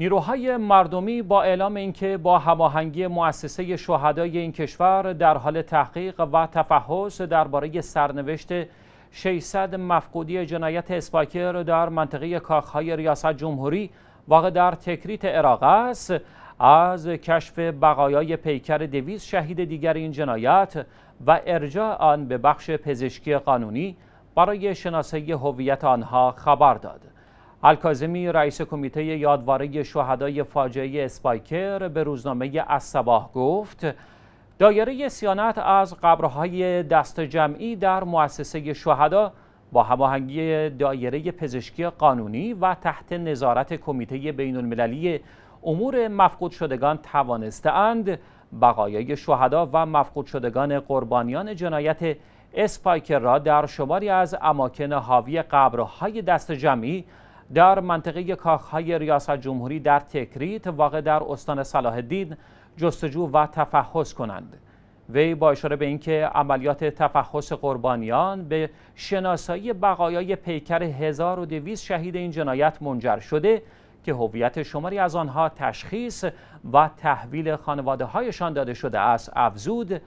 نیروهای مردمی با اعلام اینکه با هماهنگی مؤسسه شهدای این کشور در حال تحقیق و تفحص درباره سرنوشت 600 مفقودی جنایت اسپاکر در منطقه کاخهای ریاست جمهوری واقع در تکریت عراق است از کشف بقایای پیکر دویز شهید دیگر این جنایت و ارجاع آن به بخش پزشکی قانونی برای شناسایی هویت آنها خبر داد الکازمی رئیس کمیته یادواره شهدای فاجعه اسپایکر به روزنامه صباح گفت دایره سیانت از قبرهای دست جمعی در مؤسسه شهدا با هماهنگی دایره پزشکی قانونی و تحت نظارت کمیته بین المللی امور مفقود شدگان توانسته اند بقایای شهدا و مفقود شدگان قربانیان جنایت اسپایکر را در شماری از اماکن حاوی قبرهای دست جمعی در منطقه کاخهای ریاست جمهوری در تکریت واقع در استان صلاح الدین جستجو و تفحص کنند وی با اشاره به اینکه عملیات تفحص قربانیان به شناسایی بقایای پیکر 1200 شهید این جنایت منجر شده که هویت شماری از آنها تشخیص و تحویل خانواده هایشان داده شده است افزود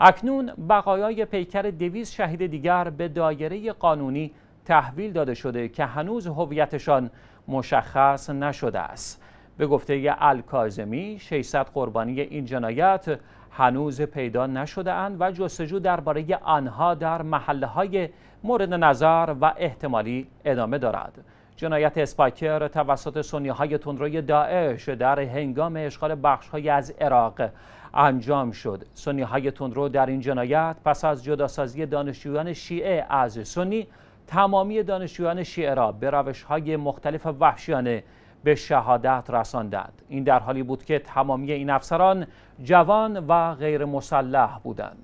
اکنون بقایای پیکر 200 شهید دیگر به دایره قانونی تحویل داده شده که هنوز هویتشان مشخص نشده است به گفته الکازمی 600 قربانی این جنایت هنوز پیدا نشده اند و جستجو درباره آنها در محله های مورد نظر و احتمالی ادامه دارد جنایت اسپاکر توسط سنی های تندروی داعش در هنگام اشغال بخش های از عراق انجام شد سنی های تندرو در این جنایت پس از جداسازی دانشجویان شیعه از سنی تمامی دانشجویان شیعه را به روش های مختلف وحشیانه به شهادت رساندند این در حالی بود که تمامی این افسران جوان و غیر مسلح بودند